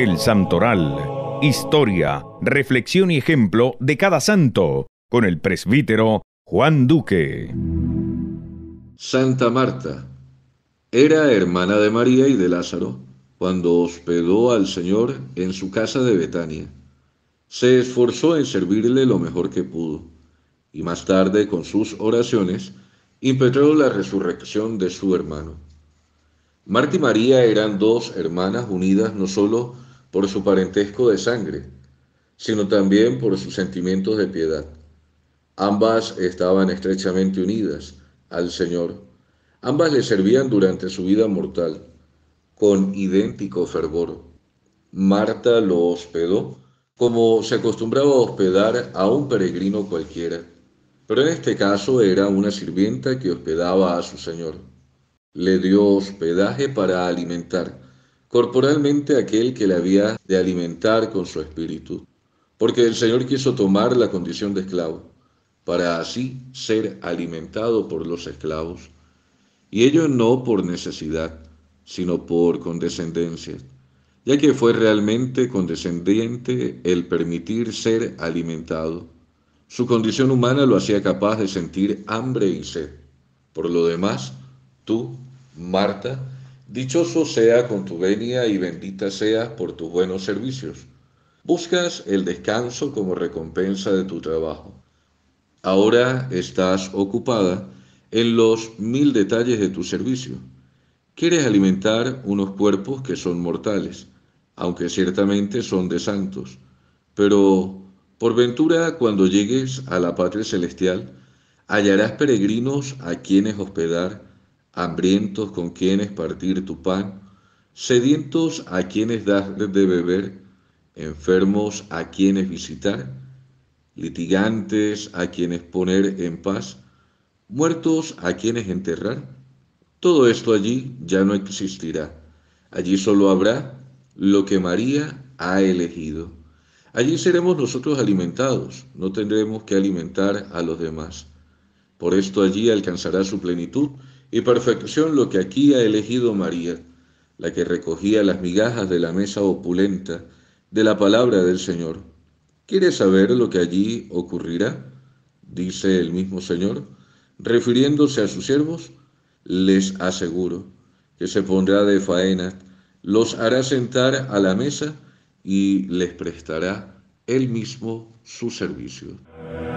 El Santoral. Historia, reflexión y ejemplo de cada santo, con el presbítero Juan Duque. Santa Marta era hermana de María y de Lázaro cuando hospedó al Señor en su casa de Betania. Se esforzó en servirle lo mejor que pudo y más tarde con sus oraciones impetró la resurrección de su hermano. Marta y María eran dos hermanas unidas no solo por su parentesco de sangre, sino también por sus sentimientos de piedad. Ambas estaban estrechamente unidas al Señor. Ambas le servían durante su vida mortal con idéntico fervor. Marta lo hospedó como se acostumbraba a hospedar a un peregrino cualquiera, pero en este caso era una sirvienta que hospedaba a su Señor. Le dio hospedaje para alimentar corporalmente aquel que le había de alimentar con su espíritu, porque el Señor quiso tomar la condición de esclavo, para así ser alimentado por los esclavos, y ello no por necesidad, sino por condescendencia, ya que fue realmente condescendiente el permitir ser alimentado. Su condición humana lo hacía capaz de sentir hambre y sed. Por lo demás, tú, Marta, Dichoso sea con tu venia y bendita seas por tus buenos servicios. Buscas el descanso como recompensa de tu trabajo. Ahora estás ocupada en los mil detalles de tu servicio. Quieres alimentar unos cuerpos que son mortales, aunque ciertamente son de santos. Pero, por ventura, cuando llegues a la patria celestial, hallarás peregrinos a quienes hospedar hambrientos con quienes partir tu pan, sedientos a quienes das de beber, enfermos a quienes visitar, litigantes a quienes poner en paz, muertos a quienes enterrar. Todo esto allí ya no existirá. Allí solo habrá lo que María ha elegido. Allí seremos nosotros alimentados, no tendremos que alimentar a los demás. Por esto allí alcanzará su plenitud y perfección lo que aquí ha elegido María, la que recogía las migajas de la mesa opulenta de la palabra del Señor. ¿Quiere saber lo que allí ocurrirá? Dice el mismo Señor, refiriéndose a sus siervos, les aseguro que se pondrá de faena, los hará sentar a la mesa y les prestará él mismo su servicio.